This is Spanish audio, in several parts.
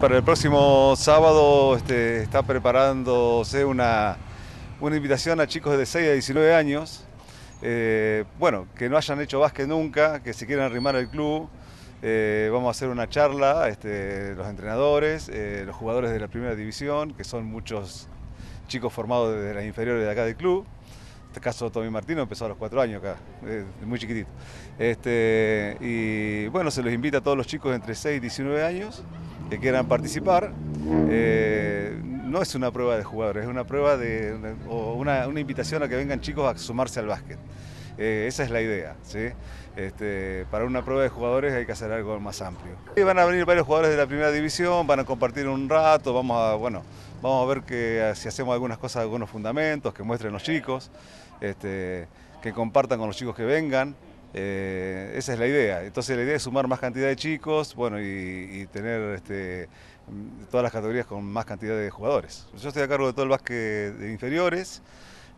Para el próximo sábado este, está preparándose una, invitación a chicos de 6 a 19 años, eh, bueno, que no hayan hecho básquet nunca, que se quieran arrimar al club. Eh, vamos a hacer una charla, este, los entrenadores, eh, los jugadores de la primera división, que son muchos chicos formados desde las inferiores de acá del club. En este caso, Tommy Martino empezó a los 4 años acá, muy chiquitito. Este, y bueno, se los invita a todos los chicos entre 6 y 19 años que quieran participar. Eh, no es una prueba de jugadores, es una prueba de, o una, invitación a que vengan chicos a sumarse al básquet. Eh, esa es la idea. Este, para una prueba de jugadores hay que hacer algo más amplio. van a venir varios jugadores de la primera división, van a compartir un rato, vamos a, bueno, vamos a ver que, si hacemos algunas cosas, algunos fundamentos que muestren los chicos, este, que compartan con los chicos que vengan. Eh, esa es la idea. Entonces la idea es sumar más cantidad de chicos, bueno, y, tener este, mm, todas las categorías con más cantidad de jugadores. Yo estoy a cargo de todo el básquet de inferiores,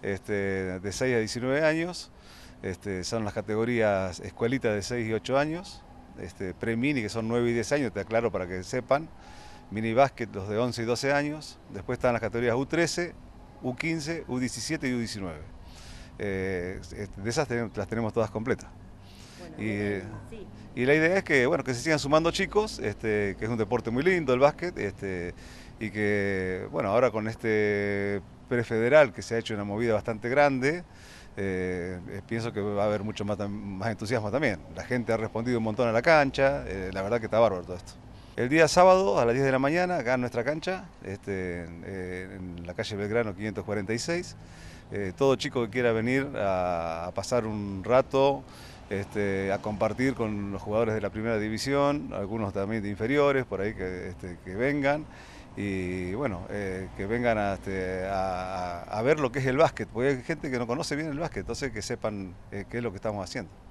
este, de 6 a 19 años. Este, son las categorías escuelitas de 6 y 8 años, este, pre-mini que son 9 y 10 años, te aclaro para que sepan, mini básquet los de 11 y 12 años, después están las categorías U13, U15, U17 y U19. Eh, este, de esas las tenemos todas completas y, la idea es que, bueno, que se sigan sumando chicos, este, que es un deporte muy lindo el básquet, este, y que, bueno, ahora con este prefederal que se ha hecho una movida bastante grande, eh, eh, pienso que va a haber mucho más, más, entusiasmo también. La gente ha respondido un montón a la cancha, eh, la verdad que está bárbaro todo esto. El día sábado a las 10 de la mañana, acá en nuestra cancha, este, en, la calle Belgrano 546, todo chico que quiera venir a pasar un rato este, a compartir con los jugadores de la primera división, algunos también de inferiores, por ahí que, este, vengan y bueno, eh, que vengan este, a, ver lo que es el básquet, porque hay gente que no conoce bien el básquet, entonces que sepan eh, qué es lo que estamos haciendo.